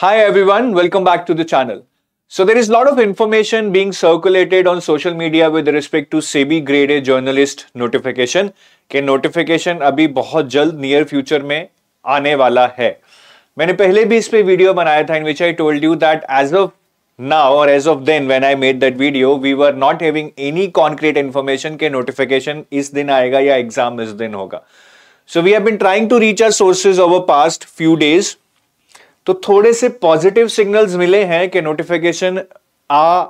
Hi everyone, welcome back to the channel. So there is a lot of information being circulated on social media with respect to SEBI Grade A journalist notification. के notification अभी बहुत जल्द near future में आने वाला है. मैंने पहले भी इस in which I told you that as of now or as of then when I made that video, we were not having any concrete information के notification इस दिन आएगा या exam इस दिन होगा. So we have been trying to reach our sources over past few days. तो थोड़े से पॉजिटिव सिग्नल्स मिले हैं कि नोटिफिकेशन आ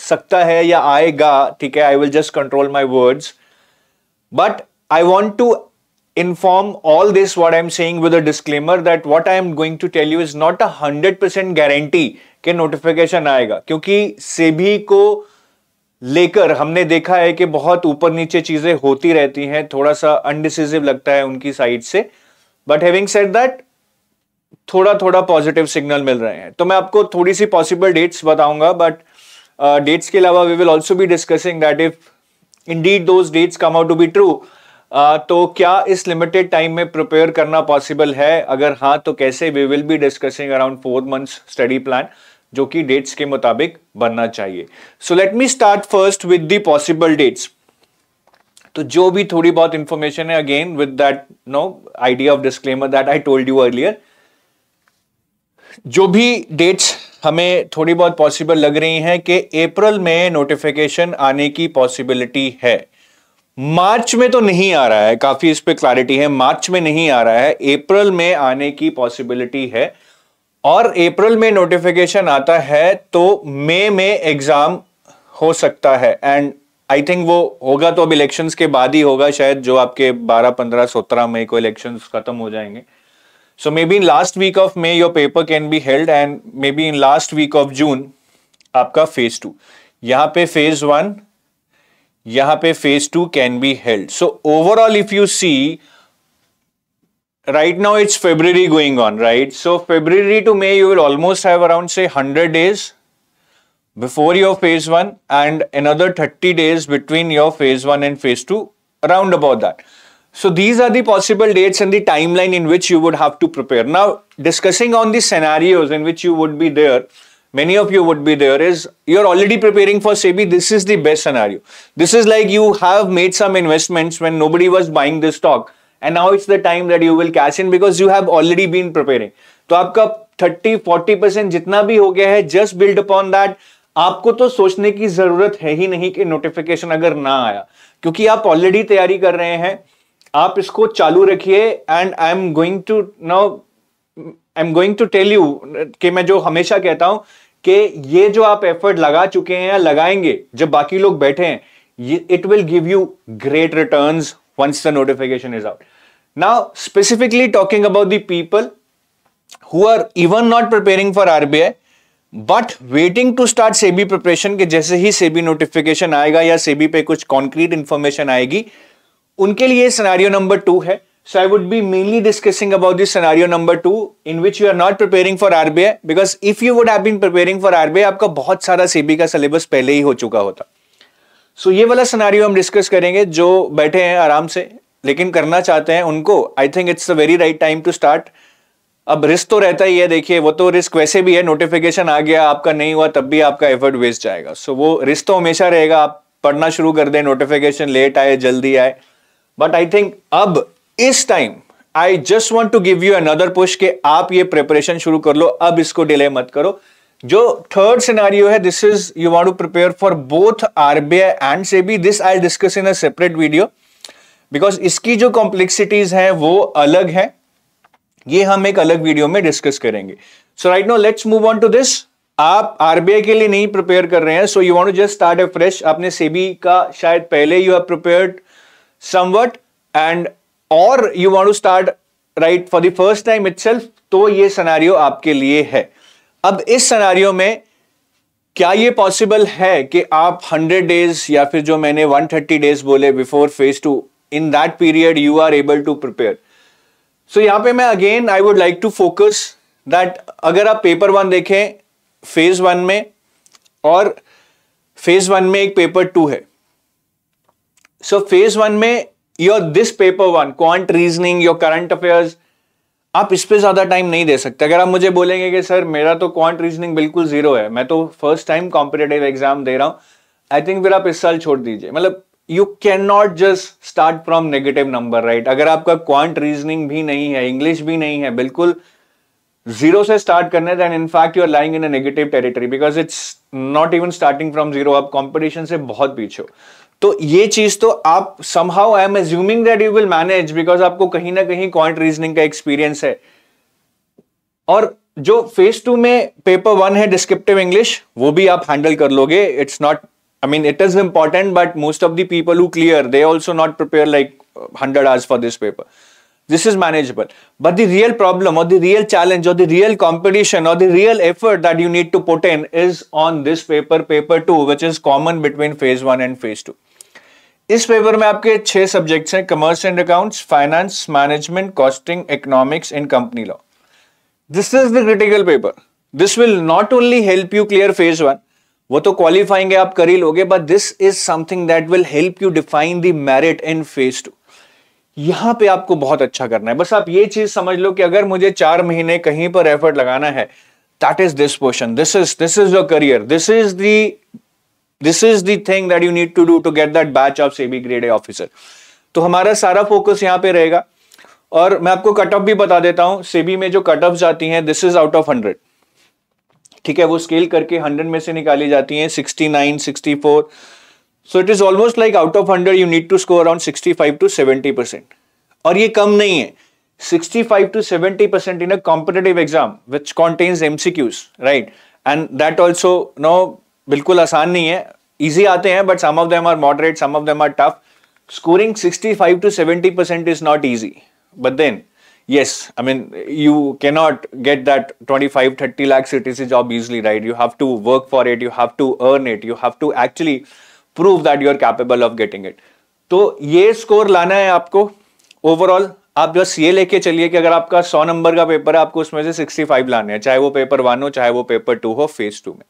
सकता है या आएगा ठीक है I will just control my words but I want to inform all this what i'm saying with a disclaimer that what i am going to tell you is not a 100% guarantee कि notification आएगा क्योंकि सेबी को लेकर हमने देखा है कि बहुत ऊपर नीचे चीजें होती रहती हैं थोड़ा सा अनडिसिजिव लगता है उनकी साइड से बट हैविंग सेड दैट थोड़ा थोड़ा पॉजिटिव सिग्नल मिल रहे हैं तो मैं आपको थोड़ी सी पॉसिबल डेट्स बताऊंगा बट डेट्स uh, के अलावा we will also be discussing that if indeed दो dates come out to be true तो क्या इस लिमिटेड टाइम में प्रिपेयर करना पॉसिबल है अगर हाँ तो कैसे we will be discussing around four months study plan जो कि डेट्स के मुताबिक बनना चाहिए so let me start first with the possible dates तो जो भी थोड़ी बहुत इंफॉर्मेशन है again with that no idea of disclaimer that I told you earlier जो भी डेट्स हमें थोड़ी बहुत पॉसिबल लग रही हैं कि अप्रैल में नोटिफिकेशन आने की पॉसिबिलिटी है मार्च में तो नहीं आ रहा है काफ़ी इस पर क्लैरिटी है मार्च में नहीं आ रहा है अप्रैल में आने की पॉसिबिलिटी है और अप्रैल में नोटिफिकेशन आता है तो मई में एग्ज़ाम हो सकता है एंड आई थिंक वो होगा तो अब इलेक्शंस के बाद ही होगा शायद जो आपके 12, 15, 17 मई को इलेक्शंस ख़त्म हो जाएंगे So maybe in last week of May your paper can be held and maybe in last week of June आपका phase two. यहाँ phase one, यहाँ phase two can be held. So overall if you see right now it's February going on, right? So February to May, you will almost have around say 100 days before your phase one and another 30 days between your phase one and phase two, around about that. So these are the possible dates and the timeline in which you would have to prepare. Now, discussing on the scenarios in which you would be there, many of you would be there is you're already preparing for SEBI. This is the best scenario. This is like you have made some investments when nobody was buying this stock and now it's the time that you will cash in because you have already been preparing. So आपका 30 40 percent जितना भी हो गया है just build upon that आपको तो सोचने की जरूरत है ही नहीं कि नोटिफिकेशन अगर ना आया क्योंकि आप ऑलरेडी तैयारी कर रहे हैं आप इसको चालू रखिए and I am going to now I am going to tell you कि मैं जो हमेशा कहता हूं कि ये जो आप एफर्ट लगा चुके हैं या लगाएंगे जब बाकी लोग बैठे हैं it will give you great return once the notification is out now specifically talking about the people who are even not preparing for RBI but waiting to start SEBI preparation के जैसे ही सेबी नोटिफिकेशन आएगा या सेबी पे कुछ कॉन्क्रीट इंफॉर्मेशन आएगी उनके लिए scenario number two है so I would be mainly discussing about this scenario number two in which you are not preparing for RBI because if you would have आपका बहुत सारा सीबी का सिलेबस पहले ही हो चुका होता सो so, ये वाला सिनारियो हम डिस्कस करेंगे जो बैठे हैं आराम से लेकिन करना चाहते हैं उनको I think it's a very right time to start अब रिस्क तो रहता ही है देखिए वो तो रिस्क वैसे भी है नोटिफिकेशन आ गया आपका नहीं हुआ तब भी आपका एफर्ट वेस्ट जाएगा सो so, वो रिस्क तो हमेशा रहेगा आप पढ़ना शुरू कर दें नोटिफिकेशन लेट आए जल्दी आए बट आई थिंक अब इस time I just want to give you another push के आप ये प्रिपरेशन शुरू कर लो अब इसको डिले मत करो जो थर्ड सिनारियो है this is you want to prepare for both RBI and so this I discuss in a separate video because इसकी जो कॉम्प्लेक्सिटीज हैं वो अलग है ये हम एक अलग वीडियो में डिस्कस करेंगे so right no let's move on to this आप आरबीआई के लिए नहीं प्रिपेयर कर रहे हैं so you want to just start a fresh आपने सेबी e का शायद पहले you have prepared somewhat and or you want to start right for the first time itself तो ये सनारियो आपके लिए है अब इस सनारियो में क्या ये पॉसिबल है कि आप 100 डेज या फिर जो मैंने 130 डेज बोले before phase two in that period you are able to prepare so यहां पे मैं again I would like to focus that अगर आप पेपर वन देखें फेज वन में और फेज वन में एक पेपर टू है सो फेज वन में your this paper one quant reasoning your current affairs आप इस पर ज़्यादा टाइम नहीं दे सकते अगर आप मुझे बोलेंगे कि सर मेरा तो क्वांट रीजनिंग बिल्कुल ज़ीरो है मैं तो फर्स्ट टाइम कॉम्पिटेटिव एग्जाम दे रहा हूं आई थिंक फिर आप इस साल छोड़ दीजिए मतलब you can not just start from negative number right अगर आपका क्वांट रीजनिंग भी नहीं है इंग्लिश भी नहीं है बिल्कुल जीरो से स्टार्ट करने then in fact you are lying in a negative territory because it's not even starting from zero आप कॉम्पिटिशन से बहुत पीछे हो तो ये चीज तो आप somehow I am assuming that you will manage because आपको कहीं ना कहीं क्वांट रीजनिंग का एक्सपीरियंस है और जो फेज टू में पेपर वन है डिस्क्रिप्टिव इंग्लिश वो भी आप हैंडल कर लोगे it's not I mean it is important but most of the people who clear they also not prepare like hundred hours for this paper this is manageable but the real problem और the real challenge और the real competition और the real effort that you need to put in is on this paper paper two which is common between phase one and phase two इस paper में आपके छह subjects हैं commerce and accounts finance management costing economics and company law this is the critical paper this will not only help you clear phase one वो तो qualifying आप कर ही लोगे but this is something that will help you define the merit in phase two यहां पे आपको बहुत अच्छा करना है बस आप ये चीज समझ लो कि अगर मुझे चार महीने कहीं पर एफर्ट लगाना है that is this portion this is this is your career this is the this is the thing that you need to do to get that batch of SEBI grade A officer तो हमारा सारा focus यहाँ पे रहेगा और मैं आपको cut off भी बता देता हूं सेबी में जो कट ऑफ जाती हैं this is out of hundred ठीक है वो स्केल करके हंड्रेड में से निकाली जाती हैं sixty nine sixty four so it is almost like out of hundred you need to score around sixty five to seventy percent और ये कम नहीं है sixty five to seventy percent in a competitive exam which contains MCQs right and that also no बिल्कुल आसान नहीं है easy आते हैं but some of them are moderate some tough scoring 65 to seventy percent is not easy but then yes I mean you can not get that 25 thirty lakh it is job easily right you have to work for it you have to earn it you have to actually prove that you are capable of getting it तो ये score लाना है आपको overall आप बस ये लेके चलिए कि अगर आपका सौ नंबर का पेपर है आपको उसमें से सिक्सटी फाइव लाने हैं चाहे वो पेपर वन हो चाहे वो पेपर टू हो फेज टू में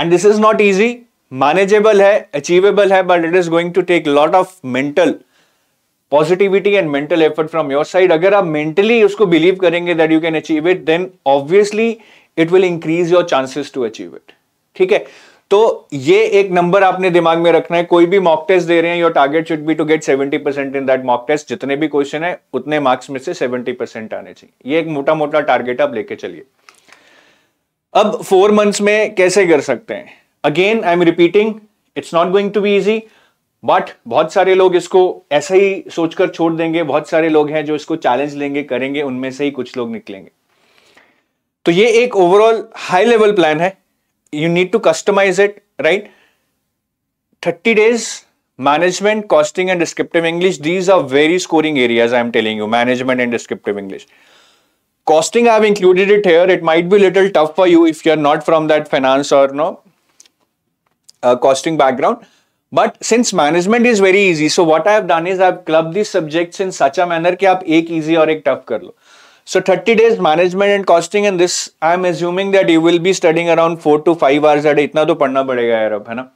and this is not easy manageable है अचीवेबल है but it is going to take lot of mental positivity and mental effort from your side अगर आप मेंटली उसको बिलीव करेंगे that you can achieve it then obviously it will increase your chances to achieve it ठीक है तो ये एक number आपने दिमाग में रखना है कोई भी मॉक टेस्ट दे रहे हैं your target should be to get 70 percent in that mock test जितने भी क्वेश्चन है उतने मार्क्स में से 70 परसेंट आने चाहिए ये एक मोटा मोटा टारगेट आप लेके चलिए अब फोर मंथ्स में कैसे कर सकते हैं again I am repeating it's not going to be easy but बहुत सारे लोग इसको ऐसे ही सोचकर छोड़ देंगे बहुत सारे लोग हैं जो इसको चैलेंज लेंगे करेंगे उनमें से ही कुछ लोग निकलेंगे तो ये एक ओवरऑल हाई लेवल प्लान है you need to customise it right thirty days management costing and descriptive English these are very scoring areas I am telling you management and descriptive English costing i've included it here it might be little tough for you if you're not from that finance or no uh, costing background but since management is very easy so what i have done is i've clubbed these subjects in such a manner ki aap ek easy or ek tough kar lo so 30 days management and costing and this i am assuming that you will be studying around 4 to 5 hours a day itna to padna padega yaar ab na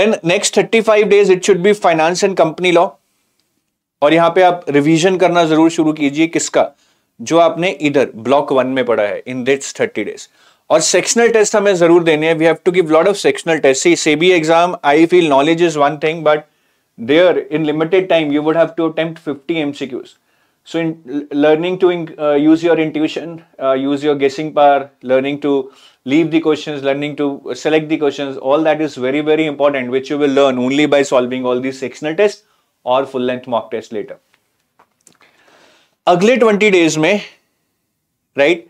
then next 35 days it should be finance and company law और यहाँ पे आप revision करना जरूर शुरू कीजिए किसका जो आपने इधर ब्लॉक वन में पढ़ा है इन दिट्स थर्टी डेज और सेक्शनल टेस्ट हमें जरूर देने हैं we have to give lot of sectional test see SEBI exam I feel knowledge is one thing but there in limited time you would have to attempt fifty MCQs so in learning to use your intuition use your guessing power learning to leave the question learning to select the question all that is very very important which you will learn only by solving all the sectional test और full length mock test later अगले 20 days, में right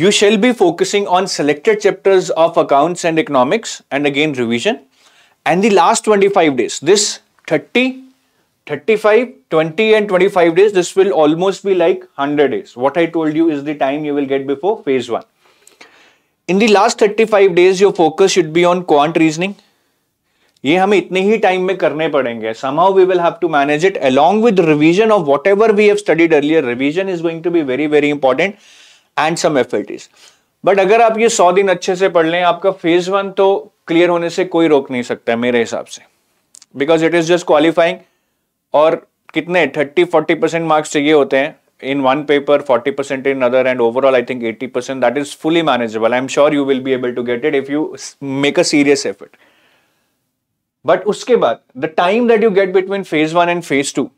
you shall be focusing on selected chapters of accounts and economics and again revision and the last 25 days this 30 35 20 and 25 days this will almost be like 100 days what i told you is the time you will get before phase 1 in the last 35 days your focus should be on quant reasoning ये हमें इतने ही time में करने पड़ेंगे somehow we will have to manage it along with revision of whatever we have studied earlier revision is going to be very very important and some effort is but अगर आप ये सौ दिन अच्छे से पढ़ लें आपका फेज वन तो क्लियर होने से कोई रोक नहीं सकता है मेरे हिसाब से because it is just qualifying और कितने थर्टी फोर्टी परसेंट मार्क्स चाहिए होते हैं in one paper forty percent in other and overall I think i percent that is fully manageable I am sure you will be able to get it if you make a serious effort but उसके बाद the time that you get between phase one and phase two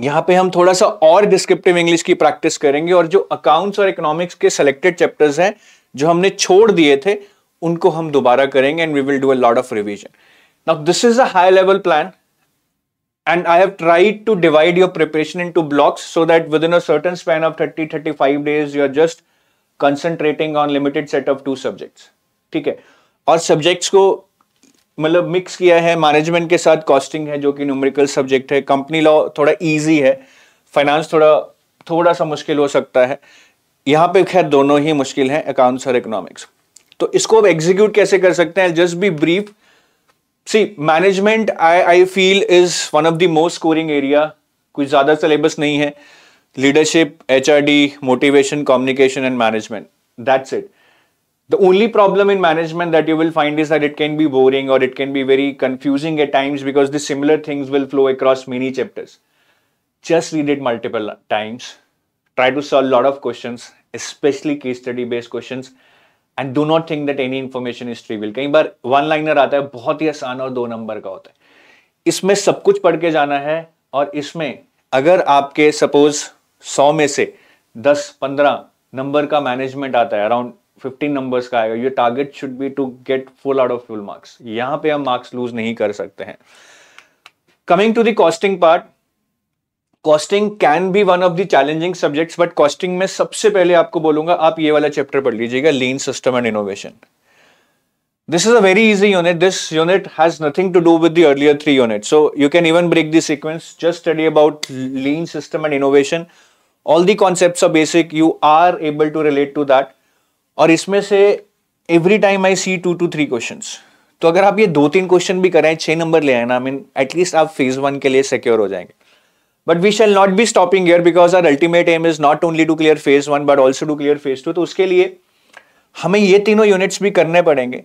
यहां पे हम थोड़ा सा और descriptive English की practice करेंगे और जो अकाउंट्स और इकोनॉमिक्स के सिलेक्टेड चैप्टर्स हैं जो हमने छोड़ दिए थे उनको हम दोबारा करेंगे and we will do a lot of revision now this is a high level plan and i have tried to divide your preparation into blocks so that within a span of thirty thirty five days you are just concentrating on limited set of two subjects ठीक है और subjects को मतलब mix किया है management के साथ costing है जो कि न्यूमेरिकल सब्जेक्ट है कंपनी लॉ थोड़ा इजी है फाइनेंस थोड़ा थोड़ा सा मुश्किल हो सकता है यहाँ पे खैर दोनों ही मुश्किल हैं अकाउंट्स और इकोनॉमिक्स तो इसको आप एग्जीक्यूट कैसे कर सकते हैं just be brief see management I I feel is one of the most scoring area कुछ ज़्यादा सिलेबस नहीं है leadership H motivation communication and management that's it the only problem in management that you will find is that it can be boring or it can be very confusing at times because the similar things will flow across many chapters just read it multiple times try to solve a lot of questions especially case study based questions and do not think that any information is trivial कई bar one liner aata hai bahut hi aasan aur do number ka hota hai isme sab kuch padh ke jana hai aur isme agar aapke suppose 100 में से 10 15 number का management आता है around fifteen numbers का आएगा your target should be to get full out of full marks यहां पे हम मार्क्स लूज नहीं कर सकते हैं coming to costing part costing can be one of the challenging subjects but costing में सबसे पहले आपको बोलूंगा आप ये वाला चैप्टर पढ़ लीजिएगा lean system and innovation this is a very easy unit this unit has nothing to do with the three unit so you can even break the sequence just study about lean system and innovation all the concepts basic you are able to relate to that और इसमें से every time I see two two three question तो अगर आप ये दो तीन question भी करें छह नंबर ले आए ना आई मीन एटलीस्ट आप फेज वन के लिए सिक्योर हो जाएंगे but we shall not be stopping here because our ultimate aim is not only to clear phase one but also to clear phase two तो उसके लिए हमें ये तीनों यूनिट्स भी करने पड़ेंगे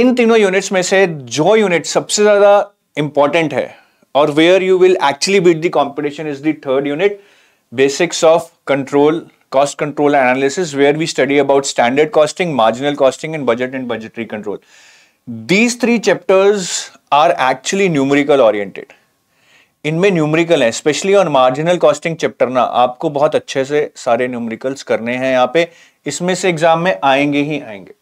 इन तीनों यूनिट्स में से जो यूनिट सबसे ज़्यादा इंपॉर्टेंट है और where you will actually beat the competition is the third unit basics of control cost control and analysis where we study about standard costing, marginal costing and budget and budgetary control. These three chapters are actually numerical oriented. इनमें numerical है specially on marginal costing chapter ना आपको बहुत अच्छे से सारे numericals करने हैं यहाँ पे इसमें से एग्जाम में आएंगे ही आएंगे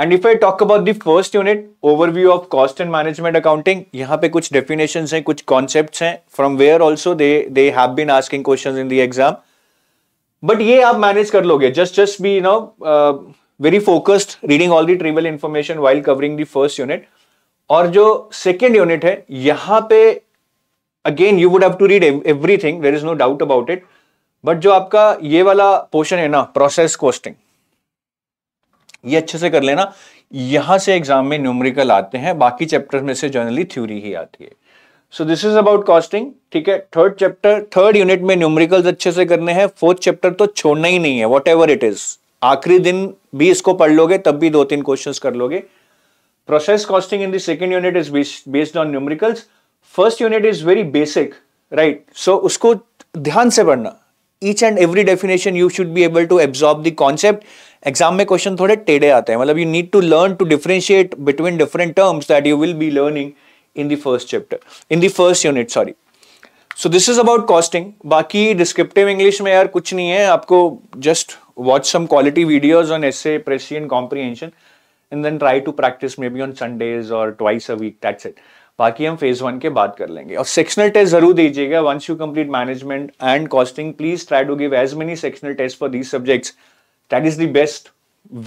and if I talk about the first unit overview of cost and management accounting यहाँ पे कुछ डेफिनेशन हैं कुछ कॉन्सेप्ट हैं from where also they they have been asking question in the exam but ये आप मैनेज कर लोगे just just be no very focused reading all the trivial information while covering the first unit और जो second unit है यहां पे again you would have to read everything there is no doubt about it but जो आपका ये वाला portion है ना प्रोसेस कोस्टिंग ये अच्छे से कर लेना यहां से एग्जाम में न्यूमरिकल आते हैं बाकी चैप्टर में से जनरली थ्योरी ही आती है so this is about costing ठीक है थर्ड चैप्टर थर्ड यूनिट में न्यूमरिकल्स अच्छे से करने हैं फोर्थ चैप्टर तो छोड़ना ही नहीं है वॉट एवर इट इज आखिरी दिन भी इसको पढ़ लोगे तब भी दो तीन क्वेश्चन कर लोगे process costing in the second unit is based on based first unit is very basic right so उसको ध्यान से पढ़ना each and every definition you should be able to absorb the concept exam में क्वेश्चन थोड़े टेढ़े आते हैं मतलब you need to learn to differentiate between different terms that you will be learning in the first chapter in the first unit sorry so this is about costing baki descriptive english mein yaar kuch nahi hai aapko just watch some quality videos on essay prescient comprehension and then try to practice maybe on sundays or twice a week that's it बाकी हम phase one के बात कर लेंगे और sectional test जरूर दीजिएगा once you complete management and costing please try to give as many sectional test for these subjects that is the best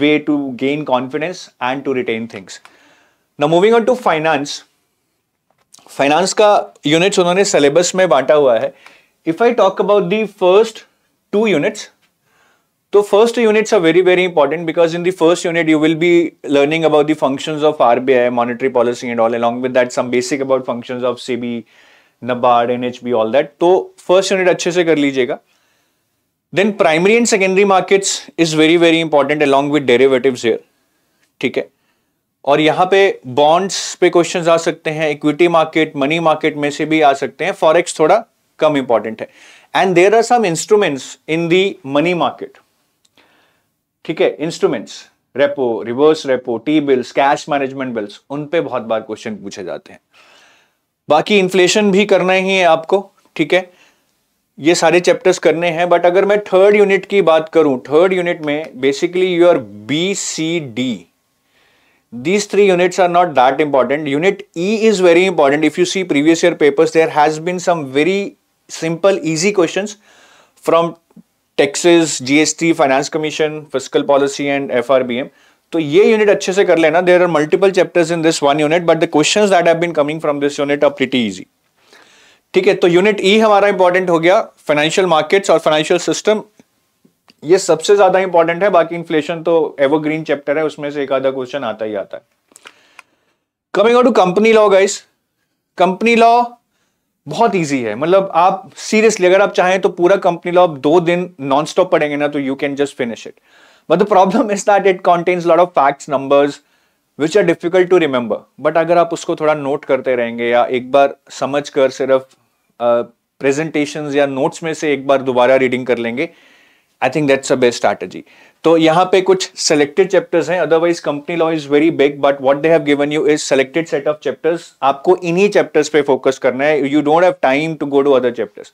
way to gain confidence and to retain things now moving on to finance finance का units उन्होंने syllabus में बांटा हुआ है if I talk about the first two units तो first units are very very important because in the first unit you will be learning about the functions of RBI monetary policy and all along with that some basic about functions of SEBI NABARD NHB all that तो first unit अच्छे से कर लीजिएगा then primary and secondary markets is very very important along with derivative here ठीक है और यहाँ पे बॉन्ड्स पे क्वेश्चंस आ सकते हैं इक्विटी मार्केट मनी मार्केट में से भी आ सकते हैं फॉरेक्स थोड़ा कम इंपॉर्टेंट है and there are some instruments in the money market ठीक है instruments repo reverse repo T bills cash management bills उन पे बहुत बार क्वेश्चन पूछे जाते हैं बाकी इन्फ्लेशन भी करना ही है आपको ठीक है ये सारे चैप्टर्स करने हैं बट अगर मैं थर्ड यूनिट की बात करूं थर्ड यूनिट में basically your B C D these three units are not that important. Unit E is very important. If you see previous year papers, there has been some very simple, easy questions from Texas, GST, Finance Commission, Fiscal Policy and FRBM. So, unit there are multiple chapters in this one unit, but the questions that have been coming from this unit are pretty easy. Okay, so unit E is important, financial markets or financial system, ये सबसे ज्यादा important है बाकी inflation तो evergreen chapter है उसमें से एक आधा क्वेश्चन आता ही आता है coming on to company law guys company law बहुत इजी है मतलब आप सीरियसली अगर आप चाहें तो पूरा कंपनी लॉ दो दिन नॉन स्टॉप पढ़ेंगे ना तो you can just finish it but the problem is that it contains lot of facts numbers which are difficult to remember but अगर आप उसको थोड़ा नोट करते रहेंगे या एक बार समझ कर सिर्फ प्रेजेंटेशन uh, या नोट्स में से एक बार दोबारा रीडिंग कर लेंगे I think that's a best strategy तो यहाँ पे कुछ सेलेक्टेड चैप्टर्स हैं otherwise company law is very big but what they have given you is selected set of chapters आपको इन्हीं चैप्टर्स पे फोकस करना है you don't have time to go to other chapters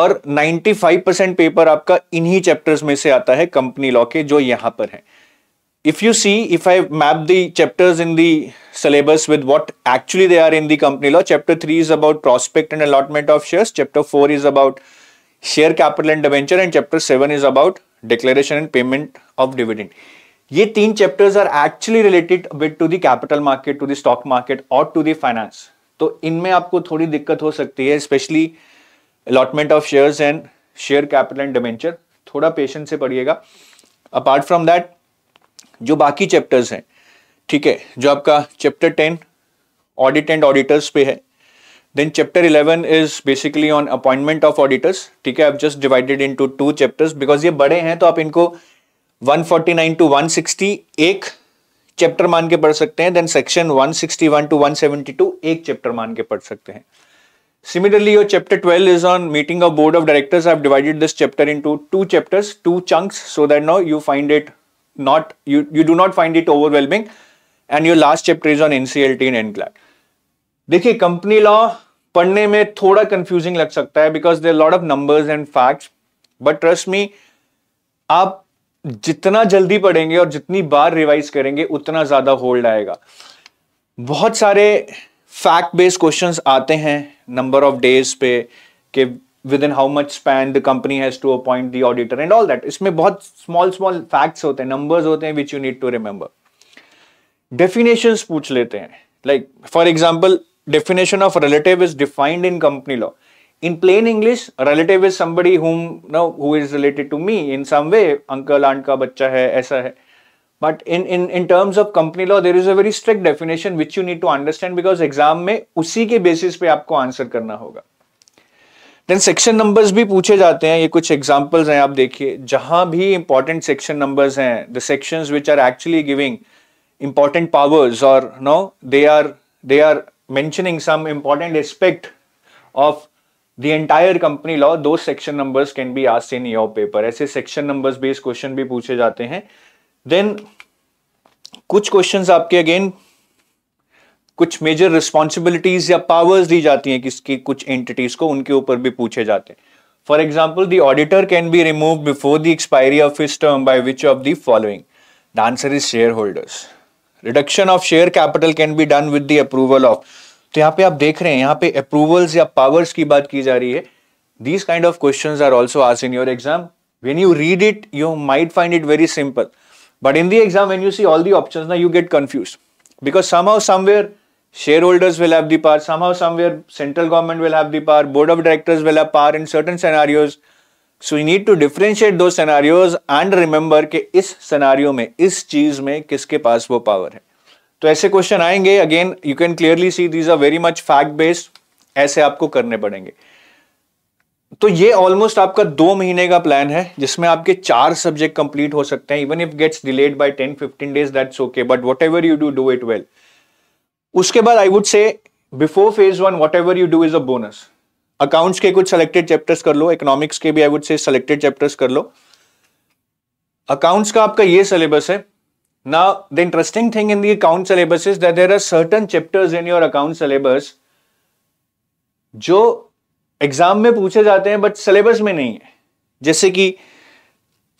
और 95 परसेंट पेपर आपका इन्हीं chapters में से आता है कंपनी लॉ के जो यहाँ पर है if you see if I map the chapters in the syllabus with what actually they are in the company law chapter three is about prospect and allotment of shares chapter four is about share capital and debenture and chapter seven is about declaration and payment of dividend ये तीन chapters are actually related with to the capital market to the stock market और to the finance तो इनमें आपको थोड़ी दिक्कत हो सकती है specially allotment of shares and share capital and debenture थोड़ा पेशेंस से पढ़िएगा अपार्ट फ्रॉम दैट जो बाकी चैप्टर्स हैं ठीक है जो आपका chapter ten audit and auditors पे है then chapter 11 is basically on appointment of auditors ठीक i I've just divided into two chapters because ये बड़े हैं तो आप इनको 149 to 160 एक chapter मान के पढ़ सकते हैं then section 161 to 172 एक chapter मान के पढ़ सकते हैं similarly your chapter 12 is on meeting of board of directors I've divided this chapter into two chapters two chunks so that now you find it not you do not find it overwhelming and your last chapter is on NCLT and NCLT देखिए company law पढ़ने में थोड़ा confusing लग सकता है because there lot of numbers and facts but trust me आप जितना जल्दी पढ़ेंगे और जितनी बार रिवाइज करेंगे उतना ज्यादा होल्ड आएगा बहुत सारे फैक्ट बेस्ड क्वेश्चंस आते हैं नंबर ऑफ डेज पे कि within how much span the company has to appoint the auditor and all that इसमें बहुत स्मॉल स्मॉल फैक्ट्स होते हैं नंबर्स होते हैं which you need to remember definitions पूछ लेते हैं like for example definition of relative is defined in company law. In plain English, relative is somebody whom now who is related to me in some way, uncle, aunt ka bacha hai, aisa But in, in, in terms of company law, there is a very strict definition which you need to understand because exam mein usi ke basis pe to answer karna Then section numbers bhi puche jate hain. Ye examples hain aap dekhiye. important section numbers hain, the sections which are actually giving important powers or no, they are they are mentioning some important aspect of the entire company law those section numbers can be asked in your paper ऐसे section numbers based question भी पूछे जाते हैं then कुछ questions आपके again कुछ major responsibilities या powers दी जाती हैं किसकी कुछ एंटिटीज को उनके ऊपर भी पूछे जाते हैं for example the auditor can be remove before the expiry of his term by which of the following the answer is share holders reduction of share capital can be done with approval of तो यहां पे आप देख रहे हैं यहाँ पे approvals या पावर्स की बात की जा रही है these kind of question are also asked in your exam when you read it you might find it very simple but in the exam when you see all the option ना you get confuse because somehow somewhere share holders will have the power somehow somewhere central government will have the power board of directors will have power in certain scenarios so you need to differentiate दो scenarios and remember कि इस scenario में इस चीज में किसके पास वो power है तो ऐसे क्वेश्चन आएंगे again you can clearly see these are very much fact based ऐसे आपको करने पड़ेंगे तो ये ऑलमोस्ट आपका दो महीने का प्लान है जिसमें आपके चार सब्जेक्ट कंप्लीट हो सकते हैं even if gets delayed by ten fifteen days that's okay but whatever you do do it well उसके बाद I would say before phase one whatever you do is a bonus accounts के कुछ selected chapters कर लो economics के भी I would say selected chapters कर लो अकाउंट्स का आपका ये सिलेबस है ना the interesting thing in the account syllabus is that there are certain chapters in your account syllabus जो एग्जाम में पूछे जाते हैं बट सिलेबस में नहीं है जैसे कि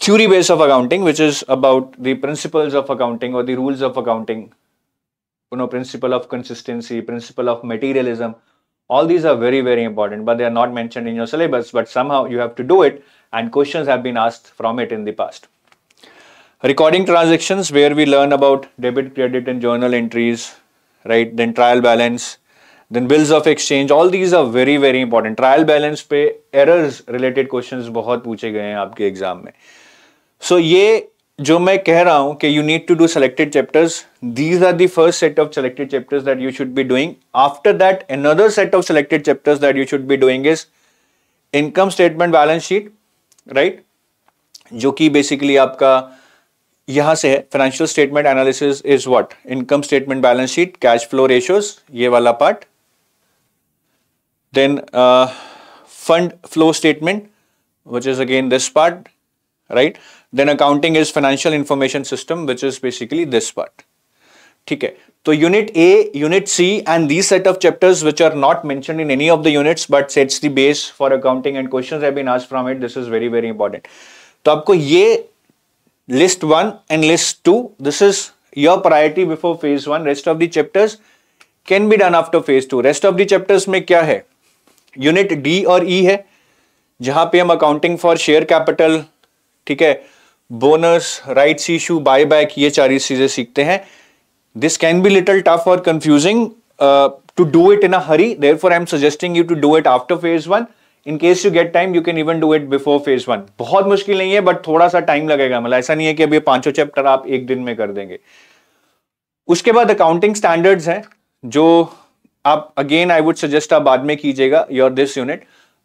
theory base of accounting which is about the principles of accounting और the rules of accounting principle of consistency principle of materialism All these are very, very important, but they are not mentioned in your syllabus, but somehow you have to do it and questions have been asked from it in the past. Recording transactions where we learn about debit, credit and journal entries, right? Then trial balance, then bills of exchange. All these are very, very important. Trial balance पे errors related questions बहुत पूछे गए हैं आपके exam में. So ये जो मैं कह रहा हूँ कि you need to do selected chapters these are the first set of selected chapters that you should be doing after that another set of selected chapters that you should be doing is income statement balance sheet right जो कि basically आपका यहां से है financial statement analysis is what income statement balance sheet cash flow ratios ये वाला part then fund flow statement which is again this part right then accounting is financial information system which is basically this part ठीक है तो unit A unit C and the set of chapters which are not mention in any of the units but sets the base for accounting and questions have been asked from it this is very very important तो आपको ये list one and list two this is your priority before phase one rest of the chapters can be done after phase two rest of the chapters में क्या है unit D और ई e है जहां पे हम अकाउंटिंग फॉर शेयर कैपिटल ठीक है bonus rights issue buy back ये सारी चीज़ें सीखते हैं this can be little tough और confusing to do it in a hurry therefore I am suggesting you to do it after phase one in case you get time you can even do it before phase one बहुत मुश्किल नहीं है but थोड़ा सा time लगेगा मतलब ऐसा नहीं है कि अभी पांचों चैप्टर आप एक दिन में कर देंगे उसके बाद अकाउंटिंग स्टैंडर्ड्स हैं जो आप अगेन आई वुड सजेस्ट आप बाद में कीजिएगा your this unit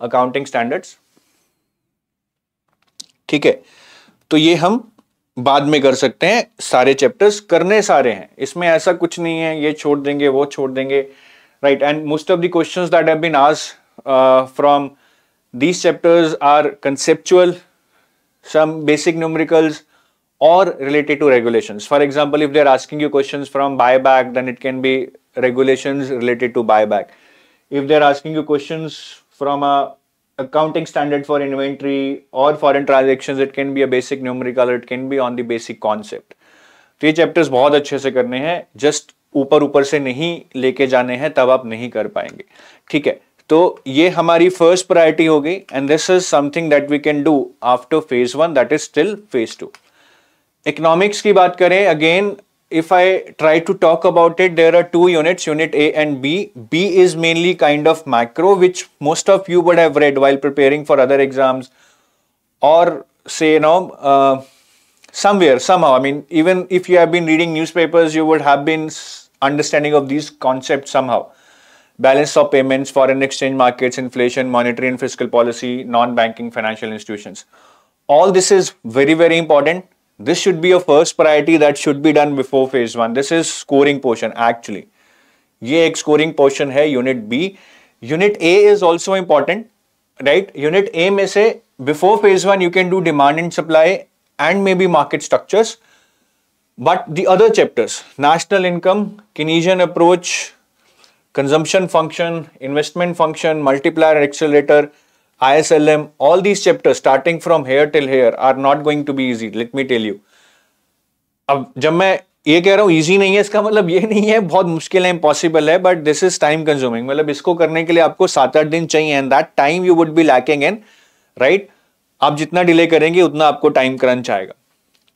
accounting standards ठीक है तो ये हम बाद में कर सकते हैं सारे चैप्टर्स करने सारे हैं इसमें ऐसा कुछ नहीं है ये छोड़ देंगे वो छोड़ देंगे right and most of the question that have been आज from these chapters are conceptual some basic numericals और related to regulation for example if they are asking you question from buy back then it can be regulation related to buy back if they are asking you question from a accounting standard for inventory or foreign transactions it can be a basic numerical it can be on the basic concept तो ये chapters बहुत अच्छे से करने हैं just ऊपर ऊपर से नहीं लेके जाने हैं तब आप नहीं कर पाएंगे ठीक है तो ये हमारी फर्स्ट प्रायोरिटी हो गई and this is something that we can do after phase one that is still phase two economics की बात करें again if I try to talk about it, there are two units, unit A and B. B is mainly kind of macro, which most of you would have read while preparing for other exams or say, you know, uh, somewhere, somehow. I mean, even if you have been reading newspapers, you would have been understanding of these concepts somehow. Balance of payments, foreign exchange markets, inflation, monetary and fiscal policy, non-banking financial institutions. All this is very, very important this should be your first priority that should be done before phase one. This is scoring portion actually. ये एक scoring portion है unit B. Unit A is also important, right? Unit A में से before phase one you can do demand and supply and maybe market structures. But the other chapters, national income, Keynesian approach, consumption function, investment function, multiplier, accelerator, ISLM, all these chapters starting from here till here are not going to be easy. Let me tell you. अब जब मैं ये कह रहा हूँ easy नहीं है इसका मतलब ये नहीं है बहुत मुश्किल है इम्पॉसिबल है but this is time consuming मतलब इसको करने के लिए आपको सात आठ दिन चाहिए and that time you would be lacking and right आप जितना डिले करेंगे उतना आपको टाइम क्रंच आएगा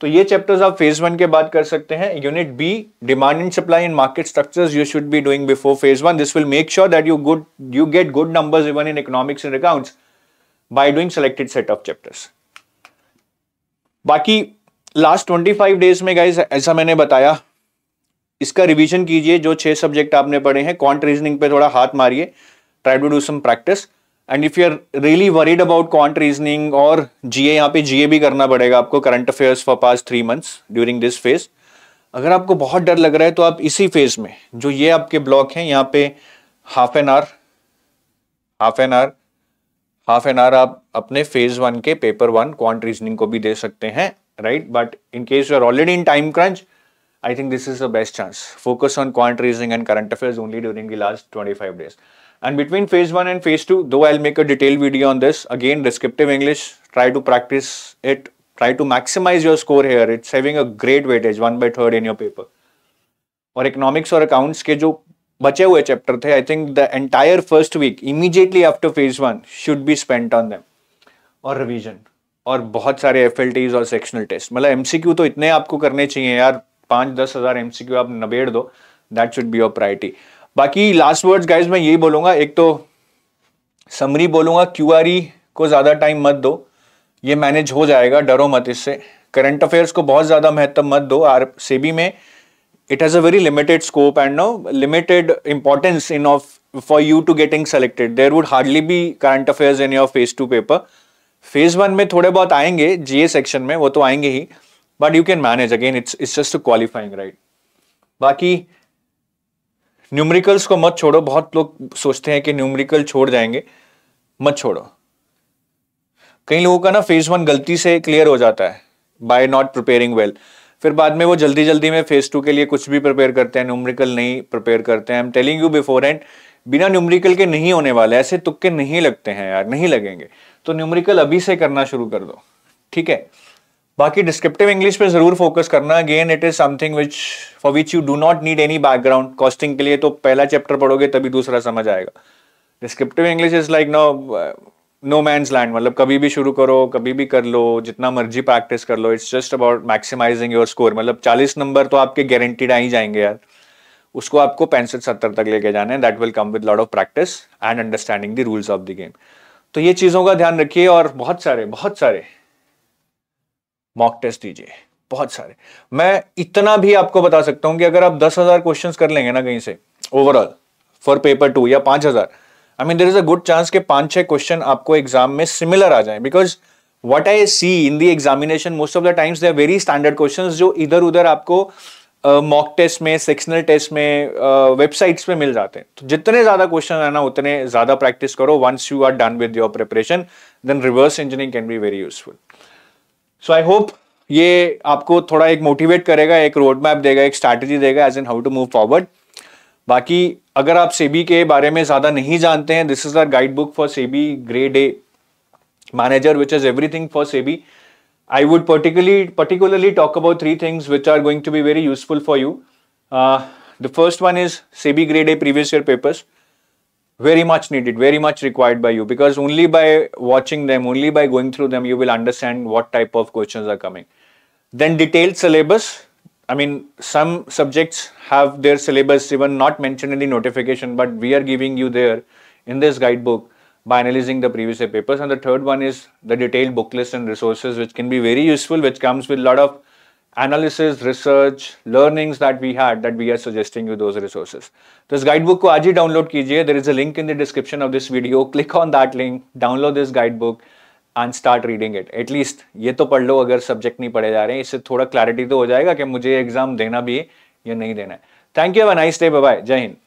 तो ये चैप्टर्स आप फेज वन के बाद कर सकते हैं unit B demand and supply in market structures you should be doing before phase one this will make sure that you good you get good numbers even in economics and accounts by doing selected set of chapters. बाकी last 25 days में guys ऐसा मैंने बताया इसका revision कीजिए जो छह subject आपने पढ़े हैं क्वांट रीजनिंग पे थोड़ा हाथ मारिए try to do some practice and if you are really worried about quant reasoning और जीए यहाँ पे जीए भी करना पड़ेगा आपको current affairs for past three months during this phase अगर आपको बहुत डर लग रहा है तो आप इसी फेज में जो ये आपके ब्लॉक हैं यहाँ पे half an hour half an hour half an hour आप अपने फेज वन के पेपर वन क्वांट रीजनिंग को भी दे सकते हैं right but in case you are already in time crunch I think this is the best chance focus on quant reasoning and current affair only during the last twenty five days and between phase one and phase two though I make a detail video on this again descriptive English try to practice it try to maximize your score here it's having a great weightage one by third in your paper और economics और accounts के जो बचे हुए chapter थे I think the entire first week immediately after phase one should be spent on them और revision और बहुत सारे एफ एल टीज और सेक्शनल टेस्ट मतलब एमसीक्यू तो इतने आपको करने चाहिए यार पाँच दस हज़ार एम आप नबेड़ दो that should be your priority बाकी लास्ट वर्ड्स गाइज मैं यही बोलूंगा एक तो समरी बोलूंगा क्यू आर ई को ज़्यादा टाइम मत दो ये मैनेज हो जाएगा डरो मत इससे करंट अफेयर्स को बहुत ज़्यादा महत्व मत दो आर सेबी में it has a very limited scope and no limited importance in of for you to getting selected there would hardly be current affairs in your phase 2 paper phase one में थोड़े बहुत आएंगे जीए सेक्शन में वो तो आएंगे ही but you can manage again it's it's just qualifying right बाकी न्यूमरिकल्स को मत छोड़ो बहुत लोग सोचते हैं कि न्यूमरिकल छोड़ जाएंगे मत छोड़ो कई लोगों का ना फेज वन गलती से क्लियर हो जाता है by not preparing well well. फिर बाद में वो जल्दी जल्दी में फेज टू के लिए कुछ भी प्रिपेयर करते हैं न्यूमरिकल नहीं प्रिपेयर करते हैं am telling you before and बिना न्यूमरिकल के नहीं होने वाले ऐसे तुक्के नहीं लगते हैं यार नहीं लगेंगे तो न्यूमरिकल अभी से करना शुरू कर दो ठीक है बाकी डिस्क्रिप्टिव इंग्लिश पे जरूर फोकस करना again it is something which for which you do not need any background costing के लिए तो पहला चैप्टर पढ़ोगे तभी दूसरा समझ आएगा descriptive English is like no no man's land मतलब कभी भी शुरू करो कभी भी कर लो जितना मर्जी प्रैक्टिस कर लो it's just about maximizing your score मतलब चालीस नंबर तो आपके गारंटीड आ ही जाएंगे यार उसको आपको पैंसठ सत्तर तक लेके जाना है that will come with lot of practice and understanding the rules of the game तो ये चीज़ों का ध्यान रखिए और बहुत सारे बहुत सारे मॉक टेस्ट दीजिए बहुत सारे मैं इतना भी आपको बता सकता हूं कि अगर आप दस हज़ार क्वेश्चन कर लेंगे ना कहीं से ओवरऑल फॉर पेपर टू या पांच हज़ार I mean there is a good chance के पांच छह क्वेश्चन आपको एग्जाम में सिमिलर आ जाए because what I see in the examination most of the times they are very standard question जो इधर उधर आपको मॉक uh, टेस्ट में सेक्शनल टेस्ट में वेबसाइट्स uh, पे मिल जाते हैं तो जितने ज्यादा क्वेश्चन है ना उतने ज्यादा प्रैक्टिस करो once you are done with your preparation then reverse engineering can be very useful so I hope ये आपको थोड़ा एक मोटिवेट करेगा एक रोड मैप देगा एक स्ट्रैटेजी देगा as an how to move forward बाकी अगर आप सेबी के बारे में ज्यादा नहीं जानते हैं this is our guide book for SEBI grade A manager which is everything for SEBI I would particularly particularly talk about three things which are going to be very useful for you the first one is SEBI grade A previous year papers very much needed very much required by you because only by watching them only by going through them you will understand what type of question are coming then detailed syllabus I mean, some subjects have their syllabus even not mentioned in the notification, but we are giving you there in this guidebook by analyzing the previous year papers. And the third one is the detailed book list and resources, which can be very useful, which comes with a lot of analysis, research, learnings that we had that we are suggesting you those resources. This guidebook ko aaj hi download kijiye. There is a link in the description of this video. Click on that link, download this guidebook. And start reading it at least ये तो पढ़ लो अगर subject नहीं पढ़े जा रहे हैं इससे थोड़ा क्लैरिटी तो हो जाएगा कि मुझे एग्जाम देना भी है या नहीं देना है thank you have a nice day bye जय हिंद